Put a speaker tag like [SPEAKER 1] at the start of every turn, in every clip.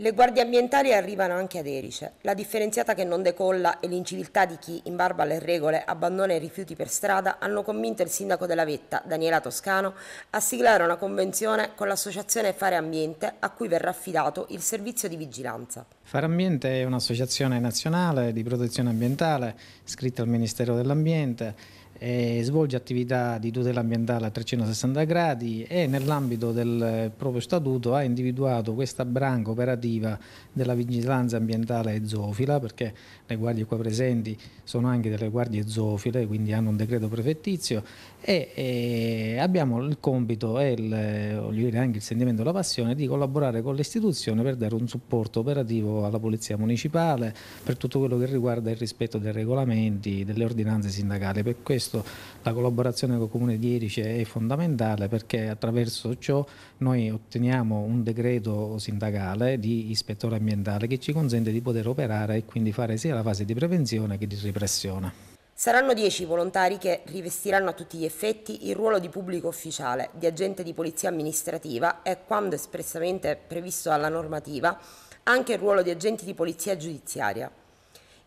[SPEAKER 1] Le guardie ambientali arrivano anche ad Erice. La differenziata che non decolla e l'inciviltà di chi, in barba alle regole, abbandona i rifiuti per strada hanno convinto il sindaco della Vetta, Daniela Toscano, a siglare una convenzione con l'associazione Fare Ambiente a cui verrà affidato il servizio di vigilanza.
[SPEAKER 2] Fare Ambiente è un'associazione nazionale di protezione ambientale iscritta al Ministero dell'Ambiente eh, svolge attività di tutela ambientale a 360 gradi e nell'ambito del proprio statuto ha individuato questa branca operativa della vigilanza ambientale e zoofila perché le guardie qua presenti sono anche delle guardie zoofile quindi hanno un decreto prefettizio e, e abbiamo il compito e il, dire, anche il sentimento e la passione di collaborare con l'istituzione per dare un supporto operativo alla polizia municipale per tutto quello che riguarda il rispetto dei regolamenti, delle ordinanze sindacali. Per questo questo la collaborazione con il Comune di Erice è fondamentale perché attraverso ciò noi otteniamo un decreto sindacale di ispettore ambientale che ci consente di poter operare e quindi fare sia la fase di prevenzione che di repressione.
[SPEAKER 1] Saranno dieci volontari che rivestiranno a tutti gli effetti il ruolo di pubblico ufficiale, di agente di polizia amministrativa e, quando espressamente previsto dalla normativa, anche il ruolo di agenti di polizia giudiziaria.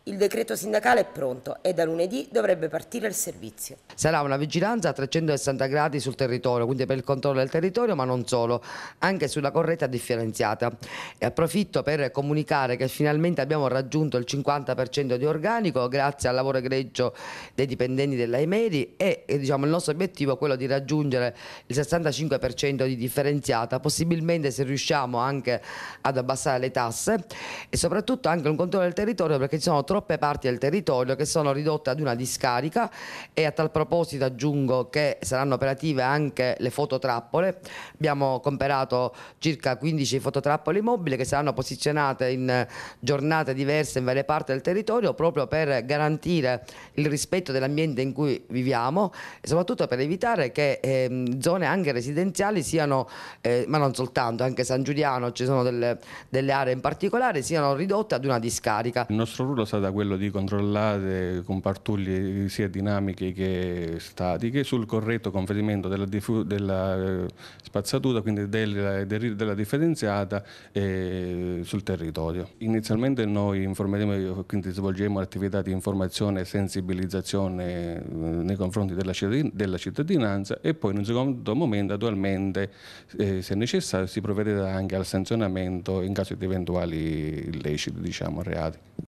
[SPEAKER 1] Il decreto sindacale è pronto e da lunedì dovrebbe partire il servizio.
[SPEAKER 3] Sarà una vigilanza a 360 gradi sul territorio, quindi per il controllo del territorio, ma non solo, anche sulla corretta differenziata. E approfitto per comunicare che finalmente abbiamo raggiunto il 50% di organico grazie al lavoro egregio dei dipendenti dell'Aimeri e, eh, diciamo, il nostro obiettivo è quello di raggiungere il 65% di differenziata, possibilmente se riusciamo anche ad abbassare le tasse e soprattutto anche un controllo del territorio perché ci sono troppe parti del territorio che sono ridotte ad una discarica e a tal proposito aggiungo che saranno operative anche le fototrappole. Abbiamo comperato circa 15 fototrappole mobili che saranno posizionate in giornate diverse in varie parti del territorio proprio per garantire il rispetto dell'ambiente in cui viviamo e soprattutto per evitare che eh, zone anche residenziali siano, eh, ma non soltanto, anche San Giuliano ci sono delle, delle aree in particolare, siano ridotte ad una discarica.
[SPEAKER 4] Il nostro ruolo è stato da quello di controllare con partuglie sia dinamiche che statiche sul corretto conferimento della, della eh, spazzatura, quindi della, della differenziata eh, sul territorio. Inizialmente noi informeremo, quindi svolgeremo attività di informazione e sensibilizzazione eh, nei confronti della, della, cittadinanza e poi in un secondo momento attualmente eh, se necessario si provvederà anche al sanzionamento in caso di eventuali illeciti, diciamo, reati.